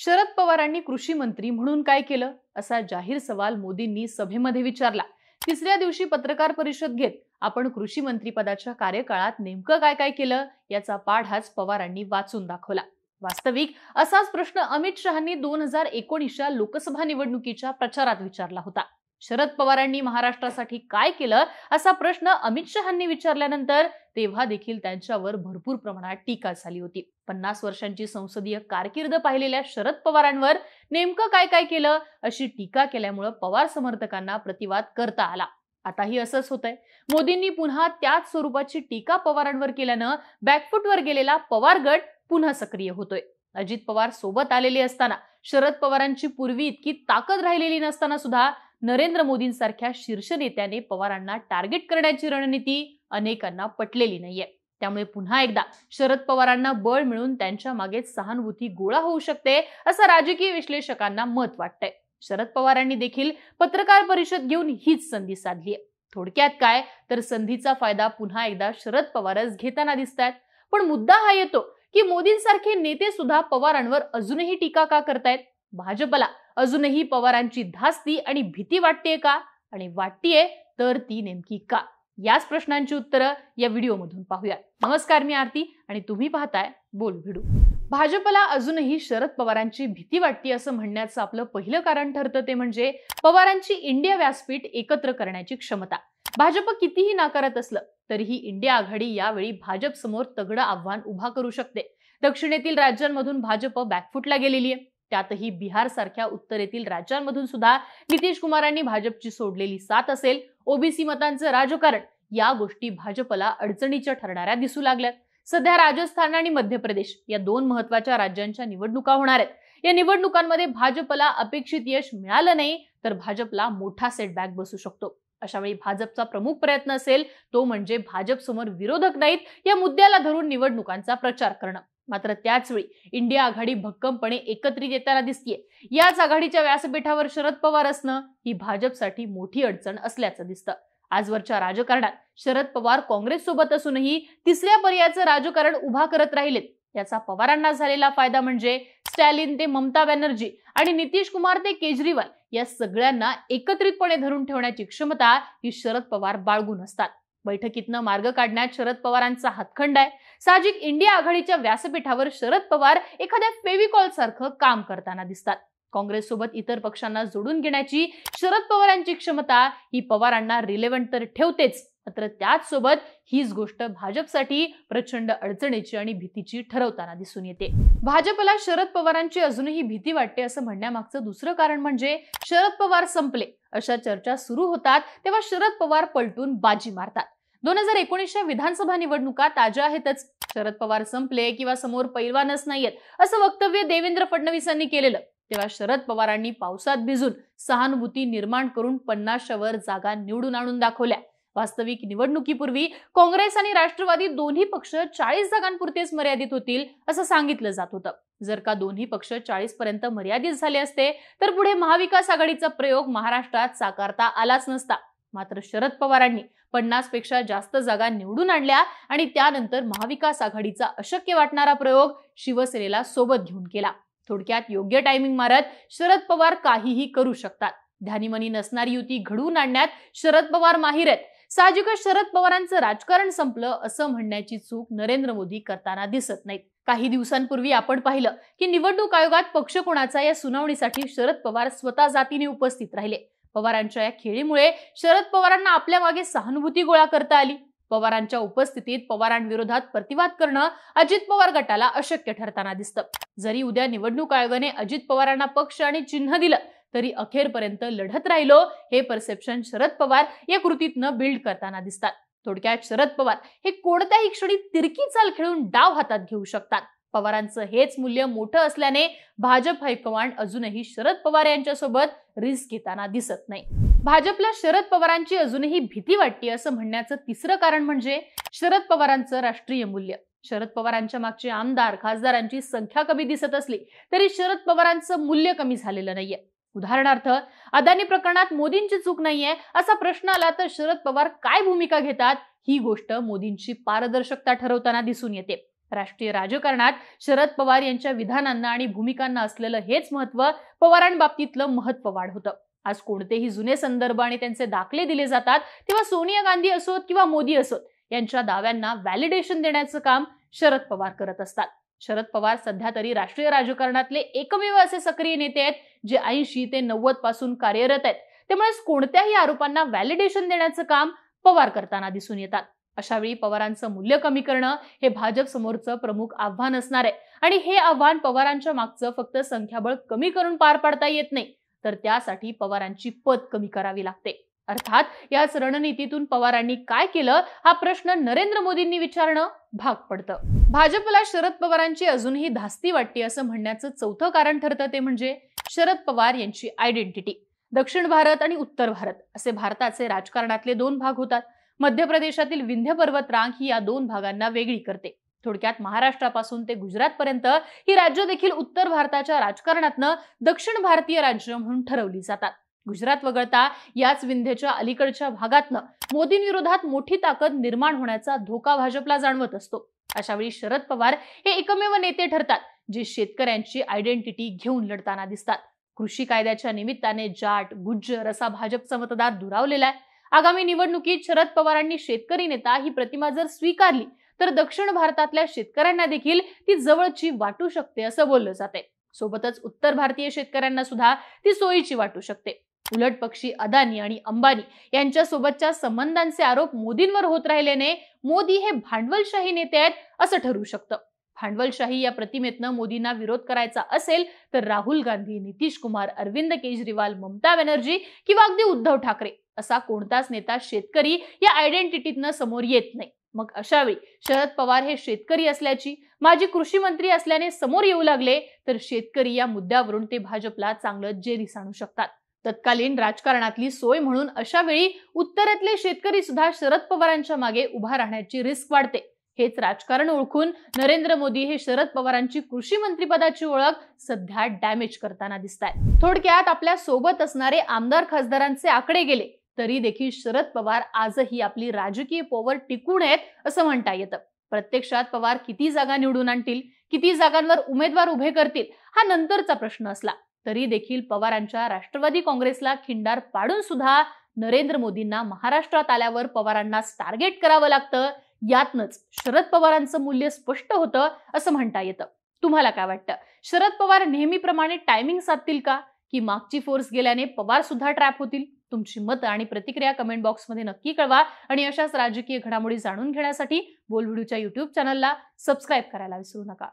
शरद पवारांनी कृषी मंत्री म्हणून काय केलं असा जाहीर सवाल मोदींनी सभेमध्ये विचारला तिसऱ्या दिवशी पत्रकार परिषद घेत आपण कृषी मंत्रीपदाच्या कार्यकाळात नेमकं काय काय केलं याचा पाढाच पवारांनी वाचून दाखवला वास्तविक असाच प्रश्न अमित शहानी दोन हजार एकोणीसच्या लोकसभा निवडणुकीच्या प्रचारात विचारला होता शरद पवारांनी महाराष्ट्रासाठी काय केलं असा प्रश्न अमित शहानी विचारल्यानंतर तेव्हा देखील त्यांच्यावर भरपूर प्रमाणात टीका झाली होती पन्नास वर्षांची संसदीय कारकीर्द पाहिलेल्या शरद पवारांवर नेमकं काय काय केलं अशी टीका केल्यामुळं पवार समर्थकांना प्रतिवाद करता आला आताही असंच होतंय मोदींनी पुन्हा त्याच स्वरूपाची टीका पवारांवर केल्यानं बॅकफुटवर गेलेला पवार गट पुन्हा सक्रिय होतोय अजित पवार सोबत आलेले असताना शरद पवारांची पूर्वी इतकी ताकद राहिलेली नसताना सुद्धा नरेंद्र मोदींसारख्या शीर्ष नेत्याने पवारांना टार्गेट करण्याची रणनीती अनेकांना पटलेली नाहीये त्यामुळे पुन्हा एकदा शरद पवारांना बळ मिळून त्यांच्या मागे सहानुभूती गोळा होऊ शकते असं राजकीय विश्लेषकांना मत वाटतंय शरद पवारांनी देखील पत्रकार परिषद घेऊन हीच संधी साधली थोडक्यात काय तर संधीचा फायदा पुन्हा एकदा शरद पवारच घेताना दिसत आहेत पण मुद्दा हा येतो की मोदींसारखे नेते सुद्धा पवारांवर अजूनही टीका का करतायत भाजपला अजूनही पवारांची धास्ती आणि भीती वाटतेय का आणि वाटतेय तर ती नेमकी का याच प्रश्नांची उत्तरं या व्हिडिओमधून पाहूया नमस्कार मी आरती आणि तुम्ही पाहताय बोल भिडू भाजपला अजूनही शरद पवारांची भीती वाटते असं म्हणण्याचं आपलं पहिलं कारण ठरतं ते म्हणजे पवारांची इंडिया व्यासपीठ एकत्र करण्याची क्षमता भाजप कितीही नाकारत असलं तरीही इंडिया आघाडी यावेळी भाजप समोर तगडं आव्हान उभा करू शकते दक्षिणेतील राज्यांमधून भाजप बॅकफुटला गेलेली आहे त्यातही बिहार सारख्या उत्तरेतील राज्यांमधून सुद्धा नितीश कुमारांनी भाजपची सोडलेली साथ असेल ओबीसी मतांचं राजकारण या गोष्टी भाजपला अडचणीच्या ठरणाऱ्या दिसू लागल्यात सध्या राजस्थान आणि मध्य प्रदेश या दोन महत्वाच्या राज्यांच्या निवडणुका होणार आहेत या निवडणुकांमध्ये भाजपला अपेक्षित यश मिळालं नाही तर भाजपला मोठा सेटबॅक बसू शकतो अशा वेळी भाजपचा प्रमुख प्रयत्न असेल तो म्हणजे भाजपसमोर विरोधक नाहीत या मुद्द्याला धरून निवडणुकांचा प्रचार करणं मात्र त्याचवेळी इंडिया आघाडी भक्कमपणे एकत्रित येताना दिसतीये याच आघाडीच्या व्यासपीठावर शरद पवार असणं ही भाजपसाठी मोठी अडचण असल्याचं दिसतं आजवरच्या राजकारणात शरद पवार काँग्रेससोबत असूनही तिसऱ्या पर्यायाचं राजकारण उभा करत राहिलेत याचा पवारांना झालेला फायदा म्हणजे स्टॅलिन ते ममता बॅनर्जी आणि नितीश कुमार ते केजरीवाल या सगळ्यांना एकत्रितपणे धरून ठेवण्याची क्षमता ही शरद पवार बाळगून असतात बैठकीतनं मार्ग काढण्यात शरद पवारांचा हातखंड आहे साहजिक इंडिया आघाडीच्या व्यासपीठावर शरद पवार एखाद्या फेविकॉल सारखं काम करताना दिसतात काँग्रेससोबत इतर पक्षांना जोडून घेण्याची शरद पवारांची क्षमता ही पवारांना रिलेव्हंट तर ठेवतेच मात्र त्याच सोबत हीच गोष्ट भाजपसाठी प्रचंड अडचणीची आणि भीतीची ठरवताना दिसून येते भाजपला शरद पवारांची अजूनही भीती वाटते असं म्हणण्यामागचं दुसरं कारण म्हणजे शरद पवार संपले अशा चर्चा सुरू होतात तेव्हा शरद पवार पलटून बाजी मारतात दोन हजार एकोणीसच्या विधानसभा निवडणुका ताज्या आहेतच शरद पवार संपले किंवा समोर पैलवानच नाहीयेत असं वक्तव्य देवेंद्र फडणवीसांनी केलेलं तेव्हा शरद पवारांनी पावसात भिजून सहानुभूती निर्माण करून वर जागा निवडून आणून दाखवल्या वास्तविक निवडणुकीपूर्वी काँग्रेस आणि राष्ट्रवादी दोन्ही पक्ष चाळीस जागांपुरतेच मर्यादित होतील असं सांगितलं जात होतं जर का दोन्ही पक्ष चाळीस पर्यंत मर्यादित झाले असते तर पुढे महाविकास आघाडीचा प्रयोग महाराष्ट्रात साकारता आलाच नसता मात्र शरद पवारांनी पन्नास पेक्षा जास्त जागा निवडून आणल्या आणि त्यानंतर महाविकास आघाडीचा अशक्य वाटणारा प्रयोग शिवसेनेला सोबत घेऊन केला थोडक्यात योग्य टायमिंग मारत शरद पवार काहीही करू शकतात ध्यानीमनी नसणारी युती घडवून आणण्यात शरद पवार माहीर आहेत साहजिकच शरद पवारांचं राजकारण संपलं असं म्हणण्याची चूक नरेंद्र मोदी करताना दिसत नाहीत काही दिवसांपूर्वी आपण पाहिलं की निवडणूक आयोगात पक्ष कोणाचा या सुनावणीसाठी शरद पवार स्वतः जातीने उपस्थित राहिले पवारांच्या या खेळीमुळे शरद पवारांना आपल्या मागे सहानुभूती गोळा करता आली पवारांच्या उपस्थितीत पवारांविरोधात प्रतिवाद करणं अजित पवार गटाला अशक्य ठरताना दिसतं जरी उद्या निवडणूक आयोगाने अजित पवारांना पक्ष आणि चिन्ह दिलं तरी अखेरपर्यंत लढत राहिलो हे परसेप्शन शरद पवार या कृतीतनं बिल्ड करताना दिसतात थोडक्यात शरद पवार हे कोणत्याही क्षणी तिरकी चाल खेळून डाव हातात घेऊ शकतात पवारांचं हेच मूल्य मोठं असल्याने भाजप हायकमांड अजूनही शरद पवार यांच्यासोबत रिस्क घेताना दिसत नाही भाजपला शरद पवारांची अजूनही भीती वाटते असं म्हणण्याचं तिसरं कारण म्हणजे शरद पवारांचं राष्ट्रीय मूल्य शरद पवारांच्या मागचे आमदार खासदारांची संख्या कमी दिसत असली तरी शरद पवारांचं मूल्य कमी झालेलं नाहीये उदाहरणार्थ अदानी प्रकरणात मोदींची चूक नाहीये असा प्रश्न आला तर शरद पवार काय भूमिका घेतात ही गोष्ट मोदींची पारदर्शकता ठरवताना दिसून येते राष्ट्रीय राजकारणात शरद पवार यांच्या विधानांना आणि भूमिकांना असलेलं हेच महत्व पवारांबाबतीतलं महत्व वाढ होतं आज कोणतेही जुने संदर्भ आणि त्यांचे दाखले दिले जातात तेव्हा सोनिया गांधी असोत किंवा मोदी असोत यांच्या दाव्यांना व्हॅलिडेशन देण्याचं काम शरद पवार करत असतात शरद पवार सध्या तरी राष्ट्रीय राजकारणातले एकमेव असे सक्रिय नेते आहेत जे ऐंशी ते नव्वद पासून कार्यरत आहेत त्यामुळेच कोणत्याही आरोपांना व्हॅलिडेशन देण्याचं काम पवार करताना दिसून येतात अशा वेळी पवारांचं मूल्य कमी करणं हे भाजप समोरचं प्रमुख आव्हान असणार आहे आणि हे आव्हान पवारांच्या मागचं फक्त संख्याबळ कमी करून पार पाडता येत नाही तर त्यासाठी पवारांची पद कमी करावी लागते अर्थात याच रणनीतीतून पवारांनी काय केलं हा प्रश्न नरेंद्र मोदींनी विचारणं भाग पडतं भाजपला शरद पवारांची अजूनही धास्ती वाटते असं म्हणण्याचं चौथं कारण ठरतं ते म्हणजे शरद पवार यांची आयडेंटिटी दक्षिण भारत आणि उत्तर भारत असे भारताचे राजकारणातले दोन भाग होतात मध्य प्रदेशातील विंध्य पर्वत रांग ही या दोन भागांना वेगळी करते थोडक्यात महाराष्ट्रापासून ते गुजरातपर्यंत ही राज्य देखील उत्तर भारताच्या राजकारणातनं दक्षिण भारतीय राज्य म्हणून ठरवली जातात गुजरात वगळता याच विंध्याच्या अलीकडच्या भागातनं मोदींविरोधात मोठी ताकद निर्माण होण्याचा धोका भाजपला जाणवत असतो अशावेळी शरद पवार हे एकमेव नेते ठरतात जे शेतकऱ्यांची आयडेंटिटी घेऊन लढताना दिसतात कृषी कायद्याच्या निमित्ताने जाट गुज्जर असा भाजपचा मतदार दुरावलेला आहे आगामी निवडणुकीत शरद पवारांनी शेतकरी नेता ही प्रतिमा जर स्वीकारली तर दक्षिण भारतातल्या शेतकऱ्यांना देखील ती जवळची वाटू शकते असं बोललं जाते सोबतच उत्तर भारतीय शेतकऱ्यांना सुद्धा ती सोयीची वाटू शकते उलट पक्षी अदानी आणि अंबानी यांच्यासोबतच्या संबंधांचे आरोप मोदींवर होत राहिल्याने मोदी हे भांडवलशाही नेते आहेत असं ठरू शकतं भांडवलशाही या प्रतिमेतनं मोदींना विरोध करायचा असेल तर राहुल गांधी नितीश कुमार अरविंद केजरीवाल ममता बॅनर्जी किंवा अगदी उद्धव ठाकरे असा कोणताच नेता शेतकरी या आयडेंटिटीतनं समोर येत नाही मग अशावेळी शरद पवार हे शेतकरी असल्याची माजी कृषी मंत्री असल्याने समोर येऊ लागले तर शेतकरी या मुद्द्यावरून ते भाजपला चांगलं जे आणू शकतात तत्कालीन राजकारणातली सोय म्हणून अशा वेळी उत्तरातले शेतकरी सुद्धा शरद पवारांच्या मागे उभा राहण्याची रिस्क वाढते हेच राजकारण ओळखून नरेंद्र मोदी हे शरद पवारांची कृषी मंत्रीपदाची ओळख सध्या डॅमेज करताना दिसत आहेत थोडक्यात आपल्या सोबत असणारे आमदार खासदारांचे आकडे गेले तरी देखील शरद पवार आजही आपली राजकीय पॉवर टिकून आहेत असं म्हणता येतं प्रत्यक्षात पवार किती जागा निवडून आणतील किती जागांवर उमेदवार उभे करतील हा नंतरचा प्रश्न असला तरी देखील पवारांच्या राष्ट्रवादी काँग्रेसला खिंडार पाडून सुद्धा नरेंद्र मोदींना महाराष्ट्रात आल्यावर पवारांना टार्गेट करावं लागतं यातनच शरद पवारांचं मूल्य स्पष्ट होतं असं म्हणता येतं तुम्हाला काय वाटतं शरद पवार नेहमीप्रमाणे टायमिंग साधतील का की मागची फोर्स गेल्याने पवार सुद्धा ट्रॅप होतील तुमची मतं आणि प्रतिक्रिया कमेंट बॉक्समध्ये नक्की कळवा आणि अशाच राजकीय घडामोडी जाणून घेण्यासाठी बोलव्हिडिओच्या युट्यूब चॅनलला सबस्क्राईब करायला विसरू नका